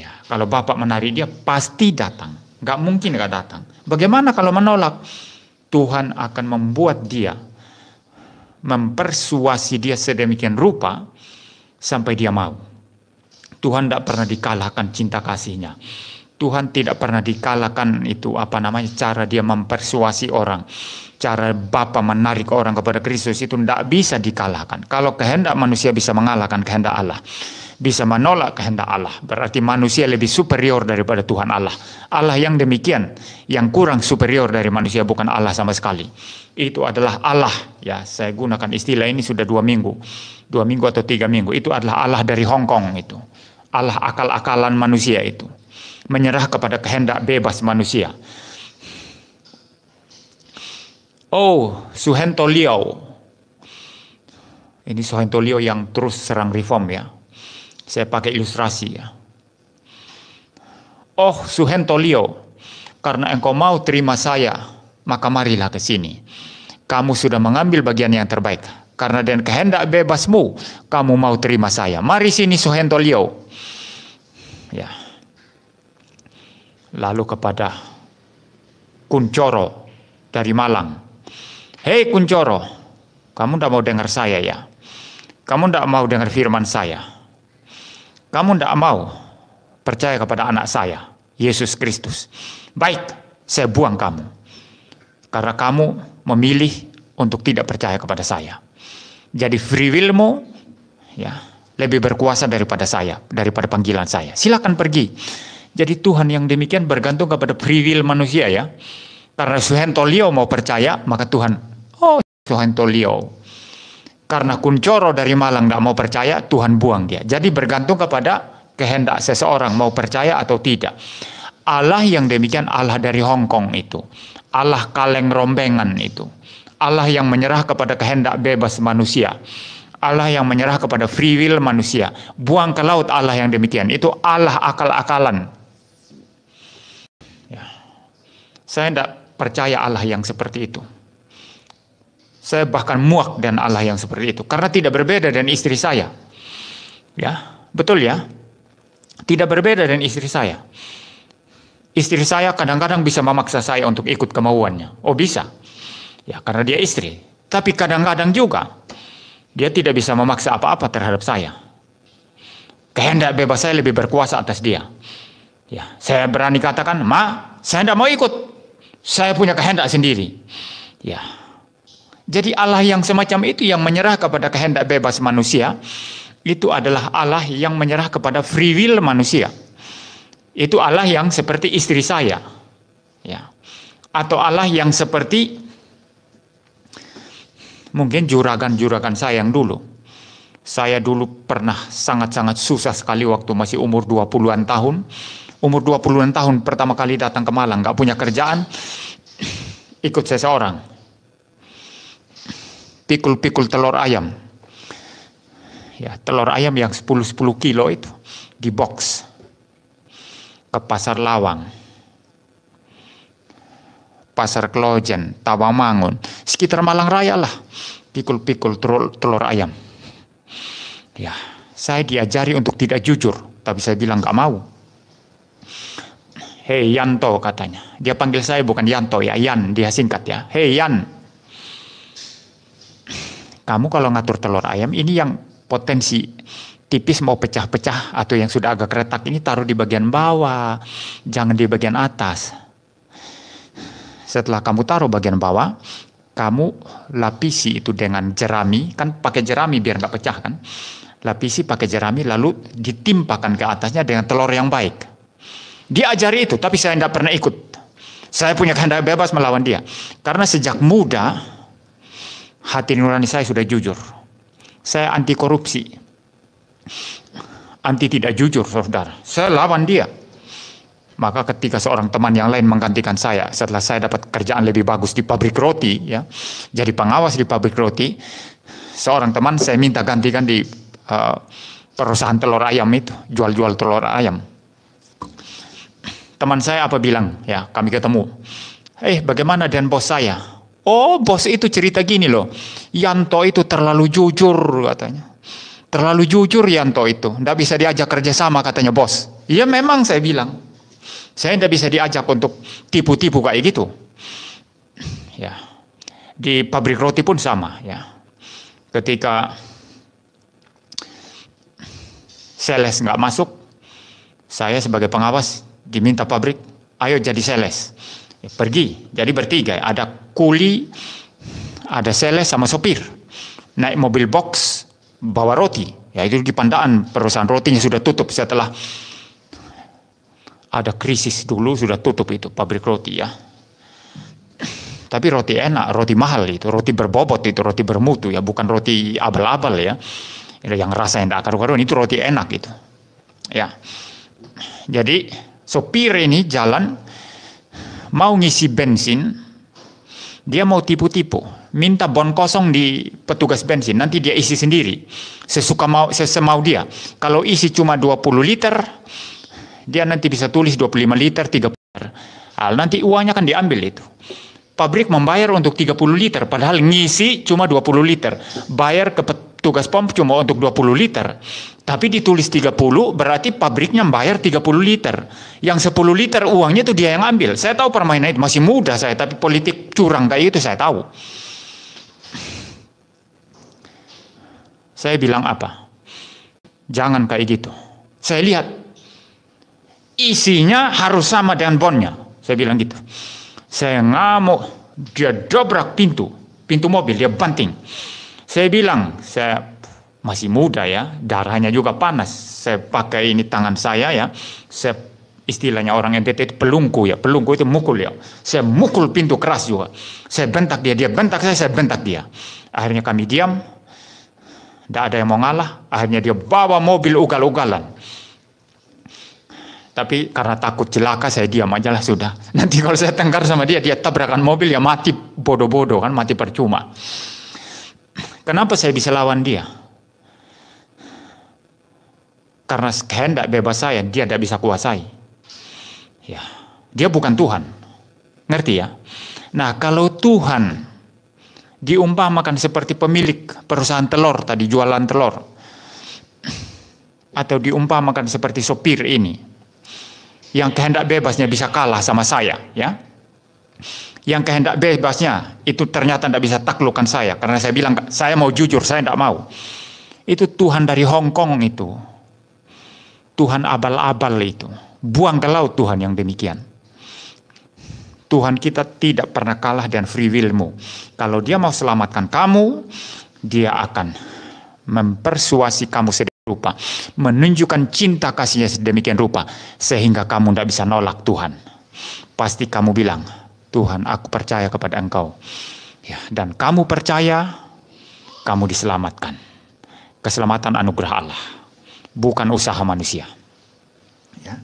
Ya, kalau bapak menarik dia pasti datang. Gak mungkin gak datang. Bagaimana kalau menolak? Tuhan akan membuat dia mempersuasi dia sedemikian rupa sampai dia mau. Tuhan tidak pernah dikalahkan cinta kasihnya. Tuhan tidak pernah dikalahkan itu apa namanya cara dia mempersuasi orang. Cara Bapa menarik orang kepada Kristus itu tidak bisa dikalahkan. Kalau kehendak manusia bisa mengalahkan kehendak Allah bisa menolak kehendak Allah. Berarti manusia lebih superior daripada Tuhan Allah. Allah yang demikian, yang kurang superior dari manusia bukan Allah sama sekali. Itu adalah Allah. Ya, saya gunakan istilah ini sudah dua minggu, dua minggu atau tiga minggu. Itu adalah Allah dari Hong Kong itu. Allah akal-akalan manusia itu. Menyerah kepada kehendak bebas manusia. Oh, Suhento Liao. Ini Suhento Liao yang terus serang reform ya. Saya pakai ilustrasi ya. Oh Suhento Leo, karena engkau mau terima saya, maka marilah ke sini. Kamu sudah mengambil bagian yang terbaik. Karena dengan kehendak bebasmu, kamu mau terima saya. Mari sini Suhento Leo. Ya. Lalu kepada Kuncoro dari Malang. Hei Kuncoro, kamu tidak mau dengar saya ya? Kamu tidak mau dengar firman saya? kamu tidak mau percaya kepada anak saya, Yesus Kristus. Baik, saya buang kamu. Karena kamu memilih untuk tidak percaya kepada saya. Jadi free willmu ya, lebih berkuasa daripada saya, daripada panggilan saya. Silakan pergi. Jadi Tuhan yang demikian bergantung kepada free will manusia ya. Karena Suhentolio mau percaya, maka Tuhan, oh Suhentolio, karena kuncoro dari Malang tidak mau percaya, Tuhan buang dia. Jadi bergantung kepada kehendak seseorang mau percaya atau tidak. Allah yang demikian Allah dari Hong Kong itu. Allah kaleng rombengan itu. Allah yang menyerah kepada kehendak bebas manusia. Allah yang menyerah kepada free will manusia. Buang ke laut Allah yang demikian. Itu Allah akal-akalan. Ya. Saya tidak percaya Allah yang seperti itu. Saya bahkan muak dengan Allah yang seperti itu karena tidak berbeda dengan istri saya. Ya, betul ya? Tidak berbeda dengan istri saya. Istri saya kadang-kadang bisa memaksa saya untuk ikut kemauannya. Oh, bisa. Ya, karena dia istri. Tapi kadang-kadang juga dia tidak bisa memaksa apa-apa terhadap saya. Kehendak bebas saya lebih berkuasa atas dia. Ya, saya berani katakan, "Ma, saya tidak mau ikut. Saya punya kehendak sendiri." Ya, jadi Allah yang semacam itu yang menyerah kepada kehendak bebas manusia itu adalah Allah yang menyerah kepada free will manusia. Itu Allah yang seperti istri saya. Ya. Atau Allah yang seperti mungkin juragan-juragan saya yang dulu. Saya dulu pernah sangat-sangat susah sekali waktu masih umur 20-an tahun. Umur 20-an tahun pertama kali datang ke Malang, gak punya kerjaan, ikut seseorang pikul-pikul telur ayam. Ya, telur ayam yang 10-10 kilo itu di box ke pasar Lawang. Pasar Klojen, Tawamangun, sekitar Malang Raya lah. Pikul-pikul telur, telur ayam. Ya, saya diajari untuk tidak jujur, tapi saya bilang nggak mau. Hei Yanto katanya. Dia panggil saya bukan Yanto ya, Yan dia singkat ya. Hei Yan, kamu kalau ngatur telur ayam ini yang potensi tipis mau pecah-pecah atau yang sudah agak retak ini taruh di bagian bawah, jangan di bagian atas. Setelah kamu taruh bagian bawah, kamu lapisi itu dengan jerami, kan pakai jerami biar nggak pecah kan? Lapisi pakai jerami lalu ditimpakan ke atasnya dengan telur yang baik. Diajari itu, tapi saya nggak pernah ikut. Saya punya kehendak bebas melawan dia. Karena sejak muda, hati nurani saya sudah jujur. Saya anti korupsi. Anti tidak jujur, saudara. Saya lawan dia. Maka ketika seorang teman yang lain menggantikan saya, setelah saya dapat kerjaan lebih bagus di pabrik roti, ya, jadi pengawas di pabrik roti, seorang teman saya minta gantikan di uh, perusahaan telur ayam itu, jual-jual telur ayam. Teman saya apa bilang? Ya, kami ketemu. Eh, bagaimana dengan bos saya? Oh, bos itu cerita gini loh. Yanto itu terlalu jujur katanya. Terlalu jujur Yanto itu. Tidak bisa diajak kerjasama katanya bos. Iya memang saya bilang. Saya tidak bisa diajak untuk tipu-tipu kayak gitu. Ya. Di pabrik roti pun sama ya. Ketika sales nggak masuk, saya sebagai pengawas diminta pabrik, ayo jadi sales ya, pergi. Jadi bertiga, ada kuli, ada seles sama sopir. Naik mobil box, bawa roti. Ya itu di Pandaan perusahaan rotinya sudah tutup setelah ada krisis dulu sudah tutup itu pabrik roti ya. Tapi roti enak, roti mahal itu, roti berbobot itu, roti bermutu ya, bukan roti abal-abal ya. Yang rasa yang tidak karu-karuan itu roti enak gitu Ya. Jadi sopir ini jalan mau ngisi bensin, dia mau tipu-tipu, minta bon kosong di petugas bensin, nanti dia isi sendiri, sesuka mau, sesemau dia. Kalau isi cuma 20 liter, dia nanti bisa tulis 25 liter, 30 liter. Nah, nanti uangnya akan diambil itu. Pabrik membayar untuk 30 liter, padahal ngisi cuma 20 liter. Bayar ke tugas pom cuma untuk 20 liter. Tapi ditulis 30 berarti pabriknya bayar 30 liter. Yang 10 liter uangnya itu dia yang ambil. Saya tahu permainan itu masih mudah saya tapi politik curang kayak itu saya tahu. Saya bilang apa? Jangan kayak gitu. Saya lihat isinya harus sama dengan bonnya. Saya bilang gitu. Saya ngamuk, dia dobrak pintu, pintu mobil, dia banting. Saya bilang, saya masih muda ya, darahnya juga panas. Saya pakai ini tangan saya ya, saya istilahnya orang NTT itu pelungku ya, pelungku itu mukul ya. Saya mukul pintu keras juga. Saya bentak dia, dia bentak saya, saya bentak dia. Akhirnya kami diam, tidak ada yang mau ngalah. Akhirnya dia bawa mobil ugal-ugalan. Tapi karena takut celaka saya diam aja lah sudah. Nanti kalau saya tengkar sama dia, dia tabrakan mobil ya mati bodoh-bodoh kan, mati percuma. Kenapa saya bisa lawan dia? Karena kehendak bebas saya, dia tidak bisa kuasai. Ya, dia bukan Tuhan. Ngerti ya? Nah, kalau Tuhan diumpamakan seperti pemilik perusahaan telur tadi jualan telur atau diumpamakan seperti sopir ini yang kehendak bebasnya bisa kalah sama saya, ya yang kehendak bebasnya itu ternyata tidak bisa taklukkan saya karena saya bilang saya mau jujur saya tidak mau itu Tuhan dari Hong Kong itu Tuhan abal-abal itu buang ke laut Tuhan yang demikian Tuhan kita tidak pernah kalah dan free willmu kalau dia mau selamatkan kamu dia akan mempersuasi kamu sedemikian rupa menunjukkan cinta kasihnya sedemikian rupa sehingga kamu tidak bisa nolak Tuhan pasti kamu bilang Tuhan, aku percaya kepada Engkau. Ya, dan kamu percaya, kamu diselamatkan. Keselamatan anugerah Allah, bukan usaha manusia. Ya,